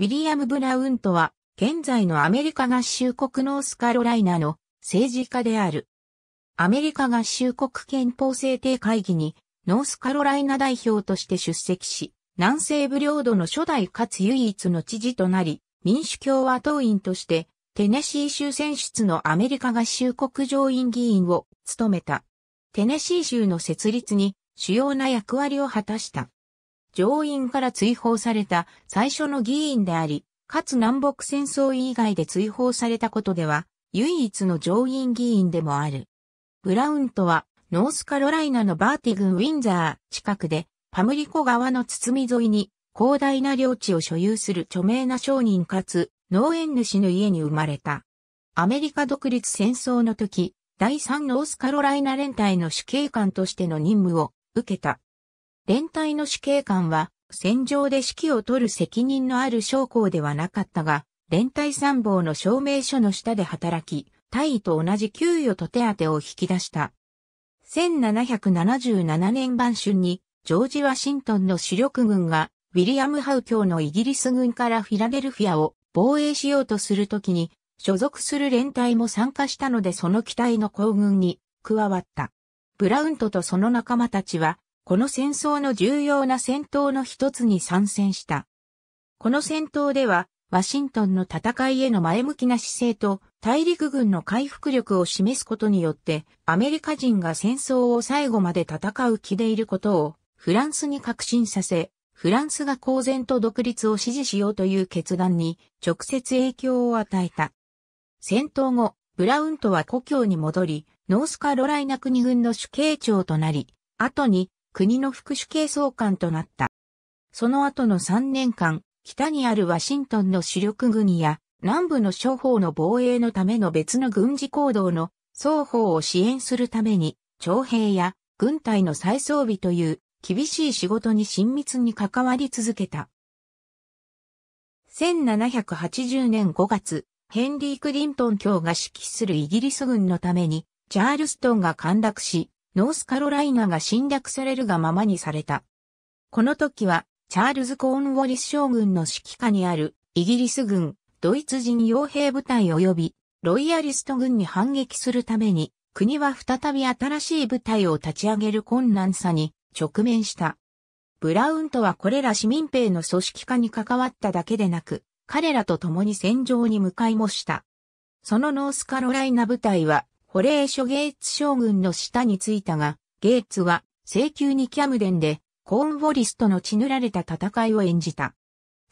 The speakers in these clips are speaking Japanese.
ウィリアム・ブラウンとは、現在のアメリカ合衆国ノースカロライナの政治家である。アメリカ合衆国憲法制定会議に、ノースカロライナ代表として出席し、南西部領土の初代かつ唯一の知事となり、民主共和党員として、テネシー州選出のアメリカ合衆国上院議員を務めた。テネシー州の設立に主要な役割を果たした。上院から追放された最初の議員であり、かつ南北戦争以外で追放されたことでは、唯一の上院議員でもある。ブラウンとは、ノースカロライナのバーティ郡ウィンザー近くで、パムリコ川の包み沿いに広大な領地を所有する著名な商人かつ農園主の家に生まれた。アメリカ独立戦争の時、第3ノースカロライナ連隊の主警官としての任務を受けた。連隊の死刑官は、戦場で指揮を取る責任のある将校ではなかったが、連隊参謀の証明書の下で働き、大尉と同じ給与と手当を引き出した。1777年晩春に、ジョージ・ワシントンの主力軍が、ウィリアム・ハウ卿のイギリス軍からフィラデルフィアを防衛しようとするときに、所属する連隊も参加したのでその機体の行軍に加わった。ブラウントとその仲間たちはこの戦争の重要な戦闘の一つに参戦した。この戦闘では、ワシントンの戦いへの前向きな姿勢と大陸軍の回復力を示すことによってアメリカ人が戦争を最後まで戦う気でいることをフランスに確信させ、フランスが公然と独立を支持しようという決断に直接影響を与えた。戦闘後、ブラウントは故郷に戻り、ノースカロライナ国軍の主計長となり、後に国の副主計総監となった。その後の3年間、北にあるワシントンの主力軍や南部の諸方の防衛のための別の軍事行動の双方を支援するために、徴兵や軍隊の再装備という厳しい仕事に親密に関わり続けた。1780年5月、ヘンリー・クリントン卿が指揮するイギリス軍のために、チャールストンが陥落し、ノースカロライナが侵略されるがままにされた。この時は、チャールズ・コーンウォリス将軍の指揮下にある、イギリス軍、ドイツ人傭兵部隊及び、ロイヤリスト軍に反撃するために、国は再び新しい部隊を立ち上げる困難さに直面した。ブラウンとはこれら市民兵の組織化に関わっただけでなく、彼らと共に戦場に向かいもした。そのノースカロライナ部隊はホレーショ・ゲイツ将軍の下に着いたが、ゲイツは、請求にキャムデンで、コーンウォリスとの血塗られた戦いを演じた。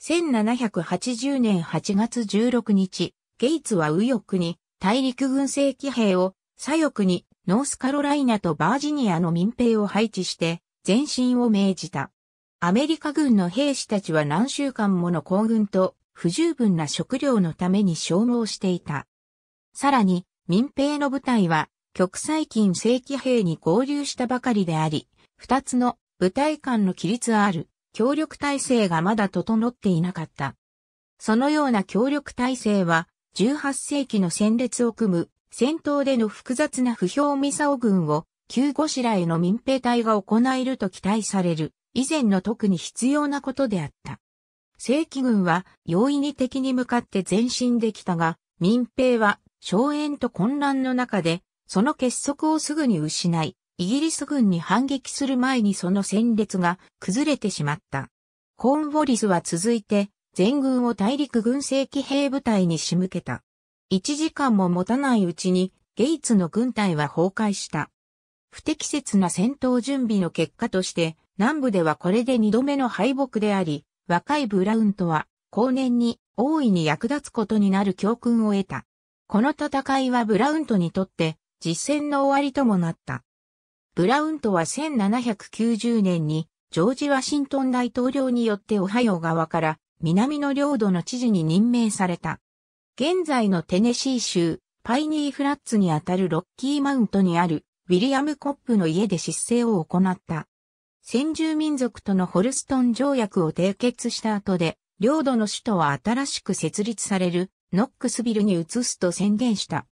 1780年8月16日、ゲイツは右翼に大陸軍正規兵を、左翼にノースカロライナとバージニアの民兵を配置して前進を命じた。アメリカ軍の兵士たちは何週間もの行軍と不十分な食料のために消耗していた。さらに民兵の部隊は、極最近正規兵に合流したばかりであり、二つの部隊間の規律ある協力体制がまだ整っていなかった。そのような協力体制は、18世紀の戦列を組む戦闘での複雑な不評ミサオ軍を旧ゴシラへの民兵隊が行えると期待される以前の特に必要なことであった。正規軍は容易に敵に向かって前進できたが、民兵は荘園と混乱の中で、その結束をすぐに失い、イギリス軍に反撃する前にその戦列が崩れてしまった。コーンウォリスは続いて、全軍を大陸軍政騎兵部隊に仕向けた。1時間も持たないうちに、ゲイツの軍隊は崩壊した。不適切な戦闘準備の結果として、南部ではこれで二度目の敗北であり、若いブラウンとは、後年に大いに役立つことになる教訓を得た。この戦いはブラウントにとって実戦の終わりともなった。ブラウントは1790年にジョージ・ワシントン大統領によってオハイオ側から南の領土の知事に任命された。現在のテネシー州パイニーフラッツにあたるロッキーマウントにあるウィリアム・コップの家で失勢を行った。先住民族とのホルストン条約を締結した後で、領土の首都は新しく設立されるノックスビルに移すと宣言した。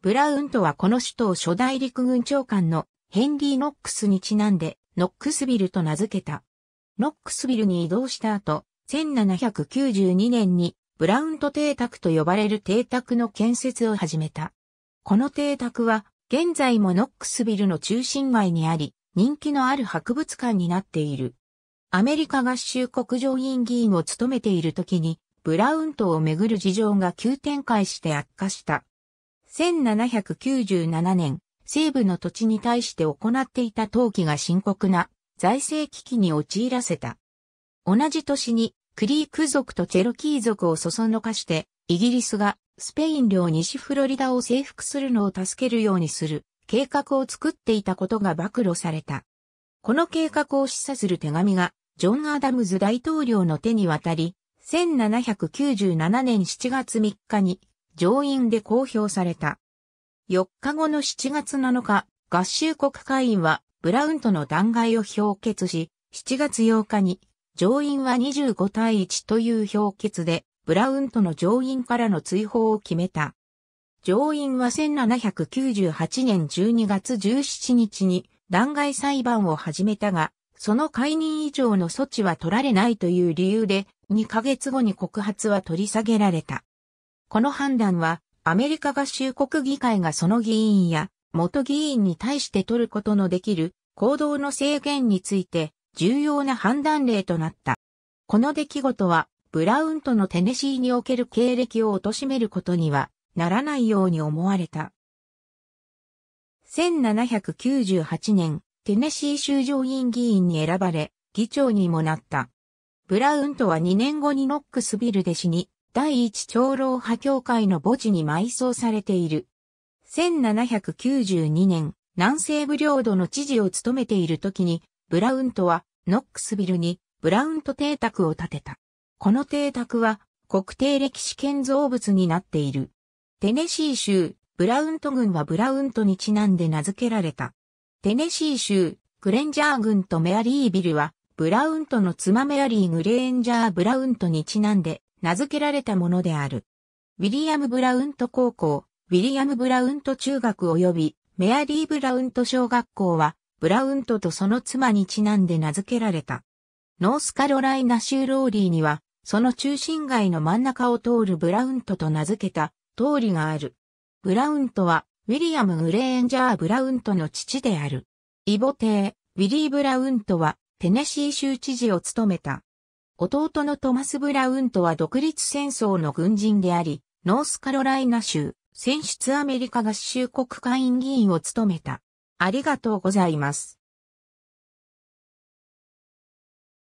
ブラウンとはこの首都を初代陸軍長官のヘンリー・ノックスにちなんでノックスビルと名付けた。ノックスビルに移動した後、1792年にブラウント邸宅と呼ばれる邸宅の建設を始めた。この邸宅は現在もノックスビルの中心街にあり、人気のある博物館になっている。アメリカ合衆国上院議員を務めている時に、ブラウン島をめぐる事情が急展開して悪化した。1797年、西部の土地に対して行っていた投機が深刻な財政危機に陥らせた。同じ年にクリーク族とチェロキー族をそそのかして、イギリスがスペイン領西フロリダを征服するのを助けるようにする計画を作っていたことが暴露された。この計画を示唆する手紙がジョン・アダムズ大統領の手に渡り、1797年7月3日に上院で公表された。4日後の7月7日、合衆国会員はブラウンとの弾劾を表決し、7月8日に上院は25対1という表決で、ブラウンとの上院からの追放を決めた。上院は1798年12月17日に弾劾裁判を始めたが、その解任以上の措置は取られないという理由で、2ヶ月後に告発は取り下げられた。この判断は、アメリカ合衆国議会がその議員や元議員に対して取ることのできる行動の制限について重要な判断例となった。この出来事はブラウンとのテネシーにおける経歴を貶めることにはならないように思われた。1798年、テネシー州上院議員に選ばれ、議長にもなった。ブラウンとは2年後にノックスビルで死に、第一長老派教会の墓地に埋葬されている。1792年、南西部領土の知事を務めている時に、ブラウントはノックスビルにブラウント邸宅を建てた。この邸宅は国定歴史建造物になっている。テネシー州、ブラウント郡はブラウントにちなんで名付けられた。テネシー州、グレンジャー郡とメアリービルは、ブラウントの妻メアリー・グレンジャー・ブラウントにちなんで、名付けられたものである。ウィリアム・ブラウント高校、ウィリアム・ブラウント中学及び、メアリー・ブラウント小学校は、ブラウントとその妻にちなんで名付けられた。ノースカロライナ州ローリーには、その中心街の真ん中を通るブラウントと名付けた通りがある。ブラウントはウィリアム・グレーンジャー・ブラウントの父である。イボ帝、ウィリー・ブラウントは、テネシー州知事を務めた。弟のトマス・ブラウントは独立戦争の軍人であり、ノースカロライナ州、選出アメリカ合衆国会員議員を務めた。ありがとうございます。